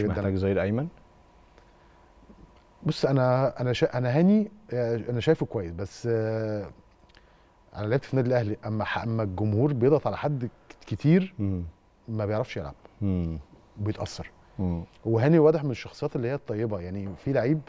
محتاج ظهير ايمن بص انا انا شا... انا هاني آه، انا شايفه كويس بس آه، انا لعبت في النادي الاهلي اما اما الجمهور بيضغط على حد كتير ما بيعرفش يلعب بيتاثر وهاني واضح من الشخصيات اللي هي الطيبه يعني في لعيب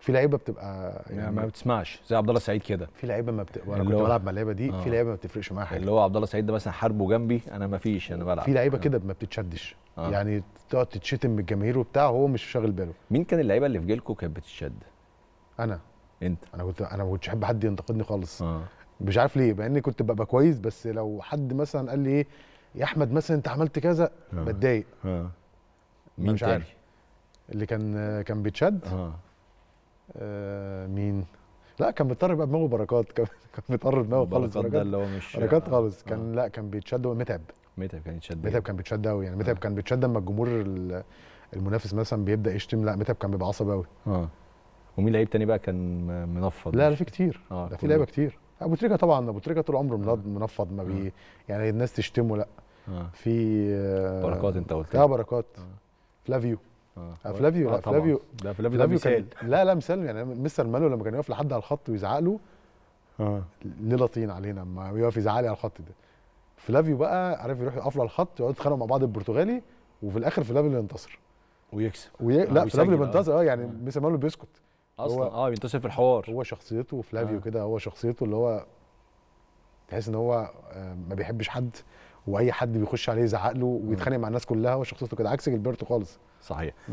في لعيبه بتبقى يعني, يعني ما بتسمعش زي عبد الله سعيد كده في لعيبه ما بت... انا كنت بلعب مع اللعيبه دي آه. في لعيبه ما بتفرقش معاها حاجه اللي هو عبد الله سعيد ده مثلا حاربه جنبي انا ما فيش انا بلعب في لعيبه كده ما بتتشدش آه. يعني تقعد تتشتم من الجماهير وبتاع وهو مش شاغل باله مين كان اللعيبه اللي في جيلكم كانت بتتشد انا انت انا كنت انا ما كنتش احب حد ينتقدني خالص آه. مش عارف ليه مع اني كنت ببقى كويس بس لو حد مثلا قال لي ايه يا احمد مثلا انت عملت كذا آه. بتضايق آه. مين مش تاني؟ عارف اللي كان كان بيتشد آه. آه مين لا كان بيضطر يبقى دماغه بركات كان بيضطر دماغه خالص بركات ده اللي هو مش بركات آه. خالص كان آه. لا كان بيتشد ومتعب متعب كان يتشد متعب كان بيتشد قوي يعني متعب آه. كان بيتشد اما الجمهور المنافس مثلا بيبدا يشتم لا متعب كان بيبقى عصبي قوي اه ومين لعيب تاني بقى كان منفض لا في كتير آه ده في لعيبه كتير ابو تريكه طبعا ابو تريكه طول عمره آه. منفض ما بي آه. يعني الناس تشتمه لا آه. في آه بركات انت قلت اه بركات آه. فلافيو آه. آه، فلافيو آه لا فلافيو ده فلافيو ده مثال لا لا مثال يعني مستر مالو لما كان يقف لحد على الخط ويزعق له آه. ليه لطين علينا اما يقف يزعق لي على الخط ده فلافيو بقى عارف يروح يقفل على الخط يقعدوا يتخانقوا مع بعض البرتغالي وفي الاخر فلافيو اللي ينتصر ويكسب وي... آه، لا فلافيو بينتصر اه يعني آه. ميسي ماله بيسكت اصلا اه بينتصر في الحوار هو شخصيته فلافيو آه. كده هو شخصيته اللي هو تحس ان هو آه، ما بيحبش حد واي حد بيخش عليه يزعق له ويتخانق مع الناس كلها هو شخصيته كده عكس جلبرتو خالص صحيح